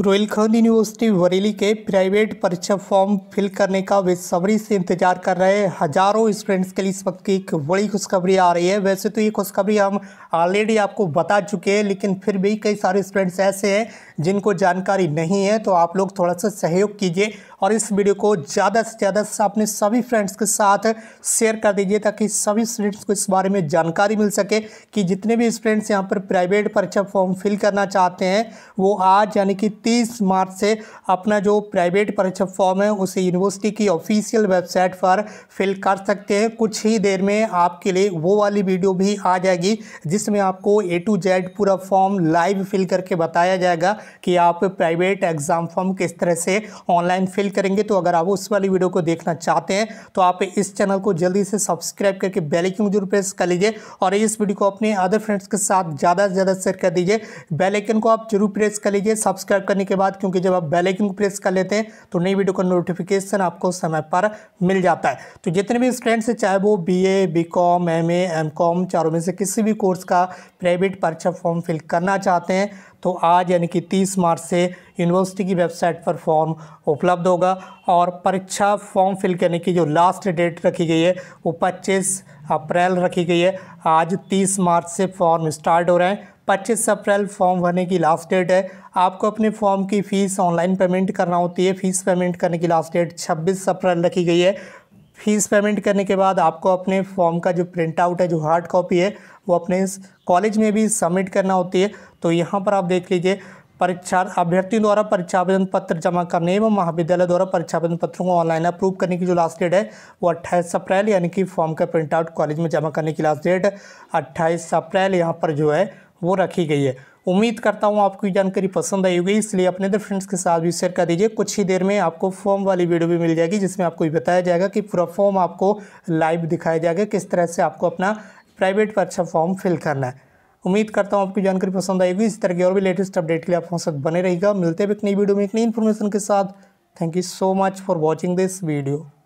Rohilkhand university Bareilly के private परीक्षा form fill करने का बेसब्री से इंतजार कर रहे हजारों स्टूडेंट्स के लिए इस वक्त की एक बड़ी खुशखबरी आ रही है वैसे तो ये खुशखबरी हम ऑलरेडी आपको बता चुके हैं लेकिन फिर भी कई सारे स्टूडेंट्स ऐसे हैं जिनको जानकारी नहीं है तो आप लोग थोड़ा सा सहयोग कीजिए और इस वीडियो को ज़्यादा से ज़्यादा अपने सभी फ्रेंड्स के साथ शेयर कर दीजिए ताकि सभी स्टूडेंट्स को इस बारे में जानकारी मिल सके कि जितने भी स्टूडेंट्स यहाँ पर प्राइवेट परीक्षा फॉर्म फिल करना चाहते हैं वो आज यानी कि 30 मार्च से अपना जो प्राइवेट परीक्षा फॉर्म है उसे यूनिवर्सिटी की ऑफिशियल वेबसाइट पर फिल कर सकते हैं कुछ ही देर में आपके लिए वो वाली वीडियो भी आ जाएगी जिसमें आपको ए टू जेड पूरा फॉर्म लाइव फिल करके बताया जाएगा कि आप प्राइवेट एग्ज़ाम फॉर्म किस तरह से ऑनलाइन फिल करेंगे तो अगर आप उस वाली वीडियो को देखना चाहते हैं तो आप इस चैनल को जल्दी से सब्सक्राइब करके बेल आइकन जरूर प्रेस कर लीजिए और इस वीडियो को अपने अदर फ्रेंड्स के साथ ज़्यादा से ज़्यादा शेयर कर दीजिए बेल आइकन को आप जरूर प्रेस कर लीजिए सब्सक्राइब करने के बाद क्योंकि जब आप बेल आइकन को प्रेस कर लेते हैं तो नई वीडियो का नोटिफिकेशन आपको समय पर मिल जाता है तो जितने भी स्टूडेंट्स हैं चाहे वो B A B com M चारों में से किसी भी कोर्स का प्राइवेट परीक्षा फॉर्म फिल करना चाहते हैं तो आज यानी कि 30 मार्च से यूनिवर्सिटी की वेबसाइट पर फॉर्म उपलब्ध होगा और परीक्षा फॉर्म फिल करने की जो लास्ट डेट रखी गई है वो 25 अप्रैल रखी गई है आज 30 मार्च से फॉर्म स्टार्ट हो रहे हैं 25 अप्रैल फॉर्म भरने की लास्ट डेट है आपको अपने फॉर्म की फ़ीस ऑनलाइन पेमेंट करना होती है फ़ीस पेमेंट करने की लास्ट डेट 26 अप्रैल रखी गई है फीस पेमेंट करने के बाद आपको अपने फॉर्म का जो प्रिंट आउट है जो हार्ड कॉपी है वो अपने कॉलेज में भी सबमिट करना होती है तो यहाँ पर आप देख लीजिए परीक्षा अभ्यर्थियों द्वारा परीक्षा आवेदन पत्र जमा करने एवं महाविद्यालय द्वारा परीक्षा आवेदन पत्रों को ऑनलाइन अप्रूव करने की जो लास्ट डेट है वो अट्ठाईस अप्रैल यानी कि फॉर्म का प्रिंट आउट कॉलेज में जमा करने की लास्ट डेट 28 अप्रैल यहाँ पर जो है वो रखी गई है उम्मीद करता हूँ आपको ये जानकारी पसंद आई होगी इसलिए अपने इधर फ्रेंड्स के साथ भी शेयर कर दीजिए कुछ ही देर में आपको फॉर्म वाली वीडियो भी मिल जाएगी जिसमें आपको ये बताया जाएगा कि पूरा फॉर्म आपको लाइव दिखाया जाएगा किस तरह से आपको अपना प्राइवेट परीक्षा फॉर्म फिल करना है उम्मीद करता हूँ आपकी जानकारी पसंद आएगी इस तरह की और भी लेटेस्ट अपडेट के लिए आप हमारे साथ बने रहेगा मिलते हैं एक नई वीडियो में एक नई इन्फॉर्मेशन के साथ thank you so much for watching this video